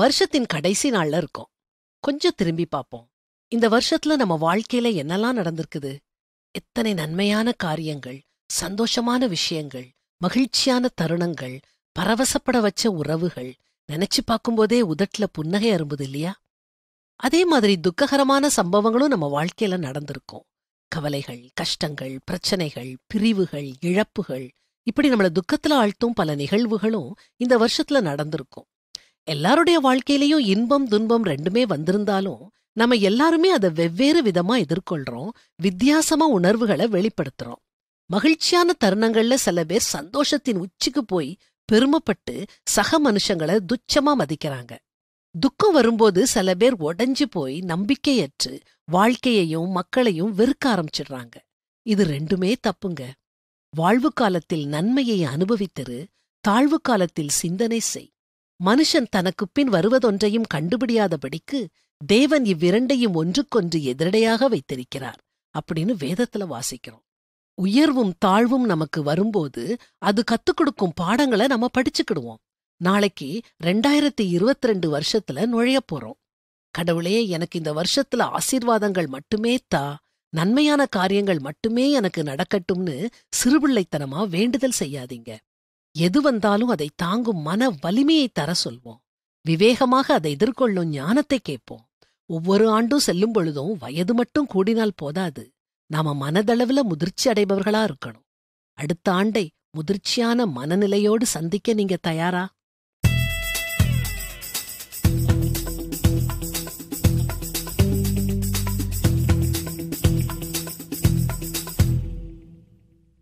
வருஷத்தின் கடைசி நாள்ல இருக்கோம் கொஞ்சம் திரும்பி பார்ப்போம் இந்த வருஷத்துல நம்ம வாழ்க்கையில என்னெல்லாம் நடந்திருக்குது எத்தனை நன்மையான காரியங்கள் சந்தோஷமான விஷயங்கள் மகிழ்ச்சியான தருணங்கள் பரவசப்பட வச்ச உறவுகள் நினைச்சு பார்க்கும்போதே உதட்டுல புன்னகை அரும்புது இல்லையா அதே மாதிரி துக்ககரமான சம்பவங்களும் நம்ம வாழ்க்கையில நடந்திருக்கும் கவலைகள் கஷ்டங்கள் பிரச்சனைகள் பிரிவுகள் இழப்புகள் இப்படி நம்மள துக்கத்துல ஆழ்த்தும் பல நிகழ்வுகளும் இந்த வருஷத்துல நடந்திருக்கும் எல்லாருடைய வாழ்க்கையிலையும் இன்பம் துன்பம் ரெண்டுமே வந்திருந்தாலும் நம்ம எல்லாருமே அதை வெவ்வேறு விதமா எதிர்கொள்றோம் வித்தியாசமா உணர்வுகளை வெளிப்படுத்துறோம் மகிழ்ச்சியான தருணங்கள்ல சில பேர் சந்தோஷத்தின் உச்சிக்கு போய் பெருமைப்பட்டு சக மனுஷங்களை துச்சமா மதிக்கிறாங்க துக்கம் வரும்போது சில பேர் உடஞ்சு போய் நம்பிக்கையற்று வாழ்க்கையையும் மக்களையும் வெறுக்க ஆரம்பிச்சிடுறாங்க இது ரெண்டுமே தப்புங்க வாழ்வு காலத்தில் நன்மையை அனுபவித்திரு தாழ்வு காலத்தில் சிந்தனை செய் மனுஷன் தனக்கு பின் வருவதொன்றையும் கண்டுபிடியாதபடிக்கு தேவன் இவ்விரண்டையும் ஒன்றுக்கொன்று எதிரடையாக வைத்திருக்கிறார் அப்படின்னு வேதத்துல வாசிக்கிறோம் உயர்வும் தாழ்வும் நமக்கு வரும்போது அது கத்துக் கொடுக்கும் பாடங்களை நம்ம படிச்சுக்கிடுவோம் நாளைக்கு ரெண்டாயிரத்தி இருபத்தி ரெண்டு வருஷத்துல நுழைய போறோம் கடவுளே எனக்கு இந்த வருஷத்துல ஆசீர்வாதங்கள் மட்டுமே தா நன்மையான காரியங்கள் மட்டுமே எனக்கு நடக்கட்டும்னு சிறுபிள்ளைத்தனமா வேண்டுதல் செய்யாதீங்க எது வந்தாலும் அதை தாங்கும் மன வலிமையை தர சொல்வோம் விவேகமாக அதை எதிர்கொள்ளும் ஞானத்தை கேட்போம் ஒவ்வொரு ஆண்டும் செல்லும் பொழுதும் வயது மட்டும் கூடினால் போதாது நாம மனதளவுல முதிர்ச்சி அடைபவர்களா இருக்கணும் அடுத்த ஆண்டை முதிர்ச்சியான மனநிலையோடு சந்திக்க நீங்க தயாரா